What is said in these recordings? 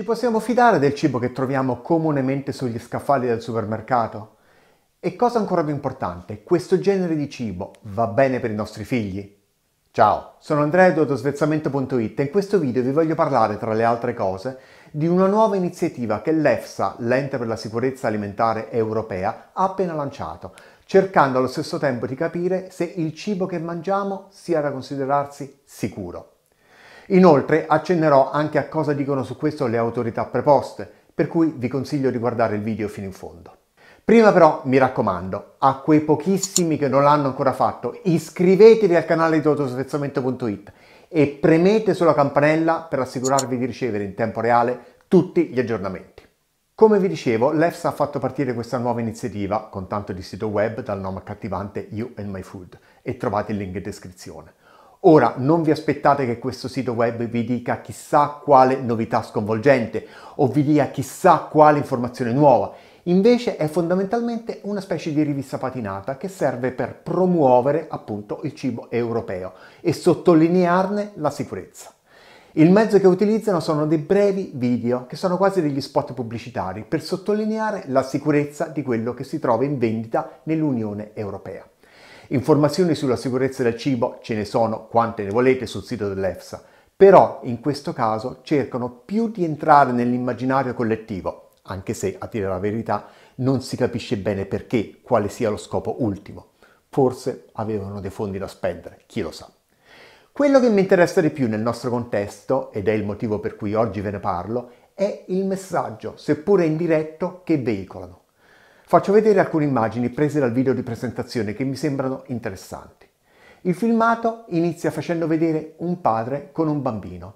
Ci possiamo fidare del cibo che troviamo comunemente sugli scaffali del supermercato? E cosa ancora più importante, questo genere di cibo va bene per i nostri figli? Ciao, sono Andrea di Svezzamento.it e in questo video vi voglio parlare, tra le altre cose, di una nuova iniziativa che l'EFSA, l'ente per la sicurezza alimentare europea, ha appena lanciato, cercando allo stesso tempo di capire se il cibo che mangiamo sia da considerarsi sicuro. Inoltre accennerò anche a cosa dicono su questo le autorità preposte, per cui vi consiglio di guardare il video fino in fondo. Prima però, mi raccomando, a quei pochissimi che non l'hanno ancora fatto, iscrivetevi al canale di autosvezzamento.it e premete sulla campanella per assicurarvi di ricevere in tempo reale tutti gli aggiornamenti. Come vi dicevo, l'EFSA ha fatto partire questa nuova iniziativa, con tanto di sito web, dal nome accattivante You and My Food, e trovate il link in descrizione. Ora, non vi aspettate che questo sito web vi dica chissà quale novità sconvolgente o vi dia chissà quale informazione nuova. Invece è fondamentalmente una specie di rivista patinata che serve per promuovere appunto il cibo europeo e sottolinearne la sicurezza. Il mezzo che utilizzano sono dei brevi video che sono quasi degli spot pubblicitari per sottolineare la sicurezza di quello che si trova in vendita nell'Unione Europea. Informazioni sulla sicurezza del cibo ce ne sono quante ne volete sul sito dell'EFSA, però in questo caso cercano più di entrare nell'immaginario collettivo, anche se, a dire la verità, non si capisce bene perché, quale sia lo scopo ultimo. Forse avevano dei fondi da spendere, chi lo sa. Quello che mi interessa di più nel nostro contesto, ed è il motivo per cui oggi ve ne parlo, è il messaggio, seppure indiretto, che veicolano. Faccio vedere alcune immagini prese dal video di presentazione che mi sembrano interessanti. Il filmato inizia facendo vedere un padre con un bambino.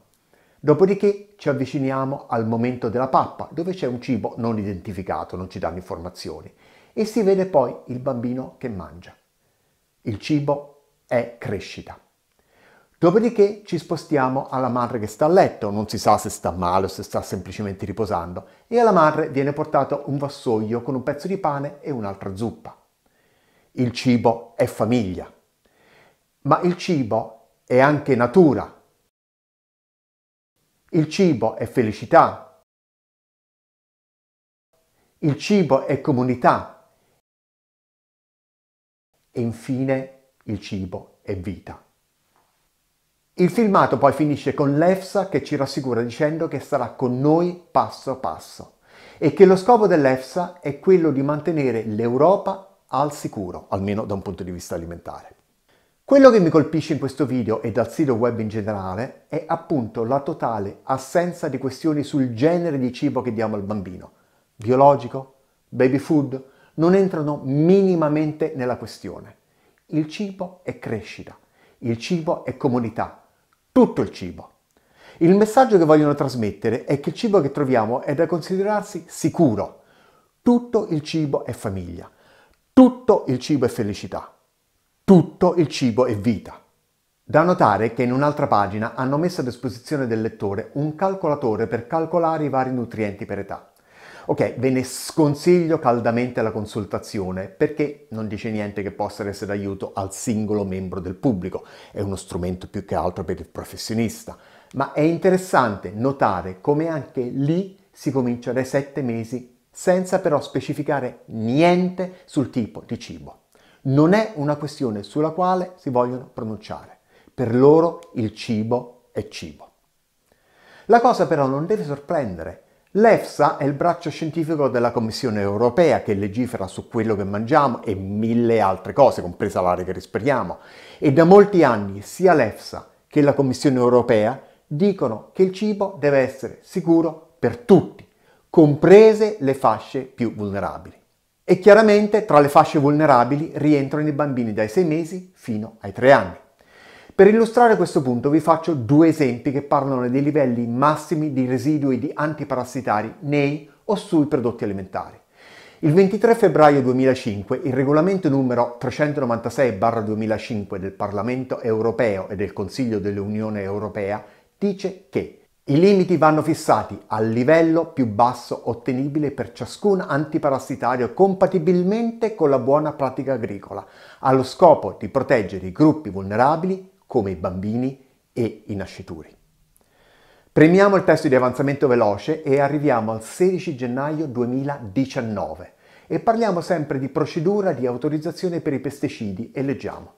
Dopodiché ci avviciniamo al momento della pappa, dove c'è un cibo non identificato, non ci danno informazioni, e si vede poi il bambino che mangia. Il cibo è crescita. Dopodiché ci spostiamo alla madre che sta a letto, non si sa se sta male o se sta semplicemente riposando, e alla madre viene portato un vassoio con un pezzo di pane e un'altra zuppa. Il cibo è famiglia, ma il cibo è anche natura. Il cibo è felicità. Il cibo è comunità. E infine il cibo è vita. Il filmato poi finisce con l'EFSA che ci rassicura dicendo che sarà con noi passo passo e che lo scopo dell'EFSA è quello di mantenere l'Europa al sicuro, almeno da un punto di vista alimentare. Quello che mi colpisce in questo video e dal sito web in generale è appunto la totale assenza di questioni sul genere di cibo che diamo al bambino. Biologico, baby food, non entrano minimamente nella questione. Il cibo è crescita, il cibo è comunità, tutto il cibo. Il messaggio che vogliono trasmettere è che il cibo che troviamo è da considerarsi sicuro. Tutto il cibo è famiglia, tutto il cibo è felicità, tutto il cibo è vita. Da notare che in un'altra pagina hanno messo a disposizione del lettore un calcolatore per calcolare i vari nutrienti per età. Ok, ve ne sconsiglio caldamente la consultazione perché non dice niente che possa essere d'aiuto al singolo membro del pubblico, è uno strumento più che altro per il professionista, ma è interessante notare come anche lì si comincia dai sette mesi senza però specificare niente sul tipo di cibo. Non è una questione sulla quale si vogliono pronunciare. Per loro il cibo è cibo. La cosa però non deve sorprendere L'EFSA è il braccio scientifico della Commissione europea che legifera su quello che mangiamo e mille altre cose, compresa l'aria che respiriamo. E da molti anni sia l'EFSA che la Commissione europea dicono che il cibo deve essere sicuro per tutti, comprese le fasce più vulnerabili. E chiaramente tra le fasce vulnerabili rientrano i bambini dai 6 mesi fino ai 3 anni. Per illustrare questo punto vi faccio due esempi che parlano dei livelli massimi di residui di antiparassitari nei o sui prodotti alimentari. Il 23 febbraio 2005 il regolamento numero 396-2005 del Parlamento europeo e del Consiglio dell'Unione europea dice che i limiti vanno fissati al livello più basso ottenibile per ciascun antiparassitario compatibilmente con la buona pratica agricola, allo scopo di proteggere i gruppi vulnerabili come i bambini e i nascituri. Premiamo il testo di avanzamento veloce e arriviamo al 16 gennaio 2019 e parliamo sempre di procedura di autorizzazione per i pesticidi e leggiamo.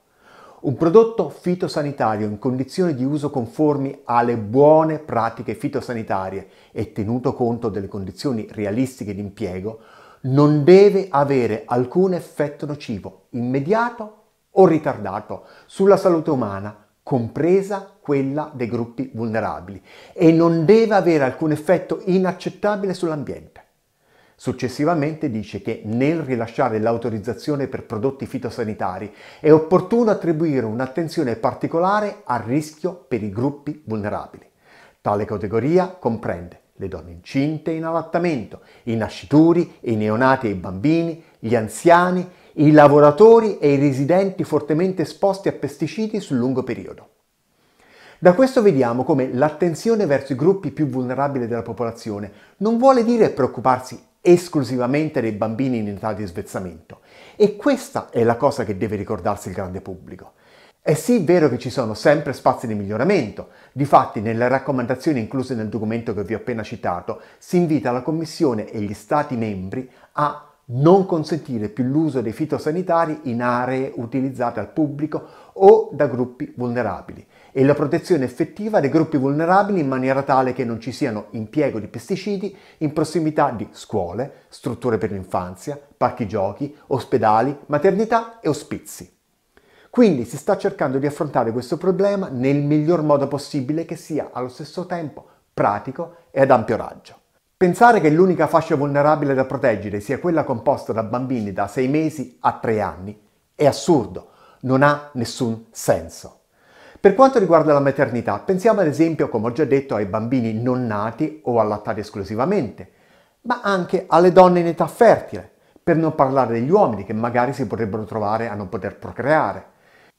Un prodotto fitosanitario in condizioni di uso conformi alle buone pratiche fitosanitarie e tenuto conto delle condizioni realistiche di impiego non deve avere alcun effetto nocivo immediato o ritardato sulla salute umana, compresa quella dei gruppi vulnerabili, e non deve avere alcun effetto inaccettabile sull'ambiente. Successivamente dice che nel rilasciare l'autorizzazione per prodotti fitosanitari è opportuno attribuire un'attenzione particolare al rischio per i gruppi vulnerabili. Tale categoria comprende le donne incinte in allattamento, i nascituri, i neonati e i bambini, gli anziani, i lavoratori e i residenti fortemente esposti a pesticidi sul lungo periodo. Da questo vediamo come l'attenzione verso i gruppi più vulnerabili della popolazione non vuole dire preoccuparsi esclusivamente dei bambini in età di svezzamento. E questa è la cosa che deve ricordarsi il grande pubblico. È sì vero che ci sono sempre spazi di miglioramento, difatti nelle raccomandazioni incluse nel documento che vi ho appena citato si invita la Commissione e gli Stati membri a non consentire più l'uso dei fitosanitari in aree utilizzate al pubblico o da gruppi vulnerabili e la protezione effettiva dei gruppi vulnerabili in maniera tale che non ci siano impiego di pesticidi in prossimità di scuole, strutture per l'infanzia, parchi giochi, ospedali, maternità e ospizi. Quindi si sta cercando di affrontare questo problema nel miglior modo possibile che sia allo stesso tempo pratico e ad ampio raggio. Pensare che l'unica fascia vulnerabile da proteggere sia quella composta da bambini da 6 mesi a 3 anni è assurdo, non ha nessun senso. Per quanto riguarda la maternità, pensiamo ad esempio, come ho già detto, ai bambini non nati o allattati esclusivamente, ma anche alle donne in età fertile, per non parlare degli uomini che magari si potrebbero trovare a non poter procreare.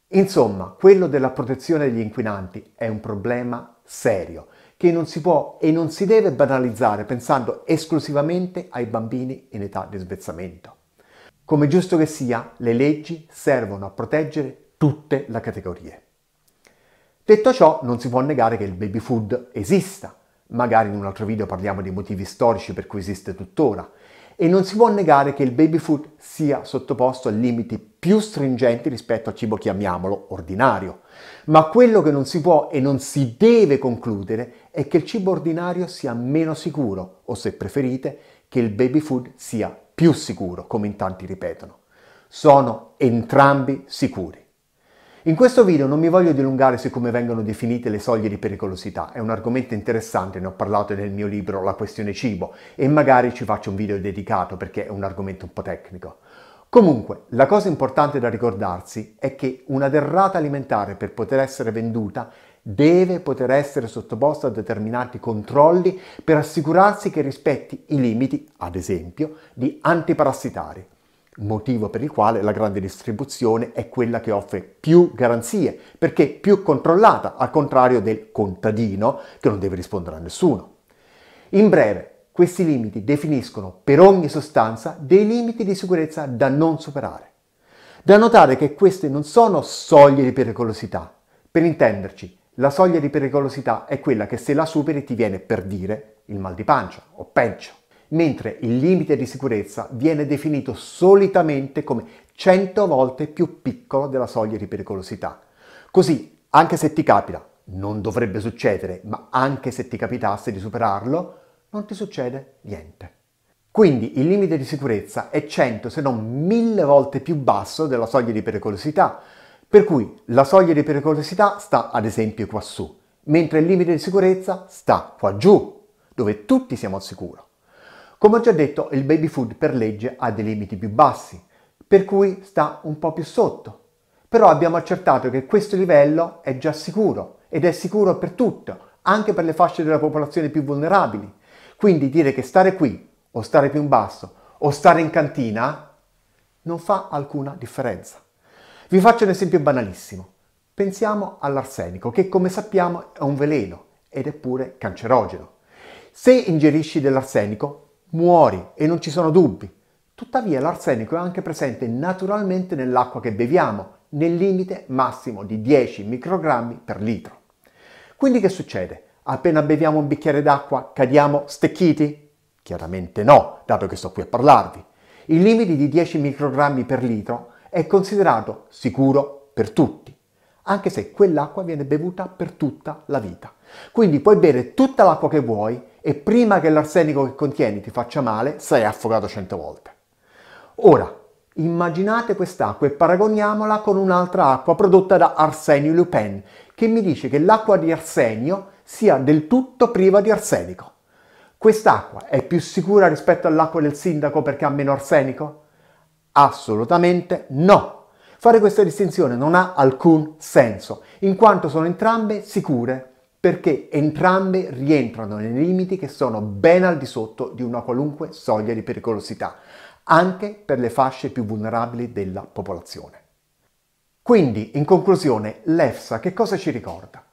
Insomma, quello della protezione degli inquinanti è un problema serio che non si può e non si deve banalizzare pensando esclusivamente ai bambini in età di svezzamento. Come giusto che sia, le leggi servono a proteggere tutte le categorie. Detto ciò, non si può negare che il baby food esista. Magari in un altro video parliamo dei motivi storici per cui esiste tuttora e non si può negare che il baby food sia sottoposto a limiti più stringenti rispetto al cibo, chiamiamolo, ordinario. Ma quello che non si può e non si deve concludere è che il cibo ordinario sia meno sicuro o, se preferite, che il baby food sia più sicuro, come in tanti ripetono. Sono entrambi sicuri. In questo video non mi voglio dilungare su come vengono definite le soglie di pericolosità, è un argomento interessante, ne ho parlato nel mio libro La questione cibo e magari ci faccio un video dedicato perché è un argomento un po' tecnico. Comunque, la cosa importante da ricordarsi è che una derrata alimentare per poter essere venduta deve poter essere sottoposta a determinati controlli per assicurarsi che rispetti i limiti, ad esempio, di antiparassitari motivo per il quale la grande distribuzione è quella che offre più garanzie, perché più controllata, al contrario del contadino che non deve rispondere a nessuno. In breve, questi limiti definiscono per ogni sostanza dei limiti di sicurezza da non superare. Da notare che queste non sono soglie di pericolosità. Per intenderci, la soglia di pericolosità è quella che se la superi ti viene per dire il mal di pancia o peggio mentre il limite di sicurezza viene definito solitamente come 100 volte più piccolo della soglia di pericolosità. Così, anche se ti capita, non dovrebbe succedere, ma anche se ti capitasse di superarlo, non ti succede niente. Quindi il limite di sicurezza è 100 se non 1000 volte più basso della soglia di pericolosità, per cui la soglia di pericolosità sta ad esempio quassù, mentre il limite di sicurezza sta qua giù, dove tutti siamo al sicuro. Come ho già detto, il baby food per legge ha dei limiti più bassi, per cui sta un po' più sotto. Però abbiamo accertato che questo livello è già sicuro ed è sicuro per tutto, anche per le fasce della popolazione più vulnerabili. Quindi dire che stare qui o stare più in basso o stare in cantina non fa alcuna differenza. Vi faccio un esempio banalissimo. Pensiamo all'arsenico, che come sappiamo è un veleno ed è pure cancerogeno. Se ingerisci dell'arsenico muori e non ci sono dubbi. Tuttavia l'arsenico è anche presente naturalmente nell'acqua che beviamo, nel limite massimo di 10 microgrammi per litro. Quindi che succede? Appena beviamo un bicchiere d'acqua cadiamo stecchiti? Chiaramente no, dato che sto qui a parlarvi. Il limite di 10 microgrammi per litro è considerato sicuro per tutti, anche se quell'acqua viene bevuta per tutta la vita. Quindi puoi bere tutta l'acqua che vuoi e prima che l'arsenico che contieni ti faccia male, sei affogato 100 volte. Ora, immaginate quest'acqua e paragoniamola con un'altra acqua prodotta da Arsenio Lupin, che mi dice che l'acqua di arsenio sia del tutto priva di arsenico. Quest'acqua è più sicura rispetto all'acqua del sindaco perché ha meno arsenico? Assolutamente no. Fare questa distinzione non ha alcun senso, in quanto sono entrambe sicure perché entrambe rientrano nei limiti che sono ben al di sotto di una qualunque soglia di pericolosità, anche per le fasce più vulnerabili della popolazione. Quindi, in conclusione, l'EFSA che cosa ci ricorda?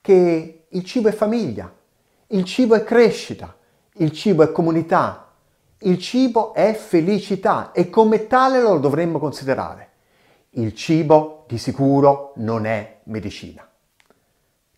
Che il cibo è famiglia, il cibo è crescita, il cibo è comunità, il cibo è felicità e come tale lo dovremmo considerare. Il cibo di sicuro non è medicina.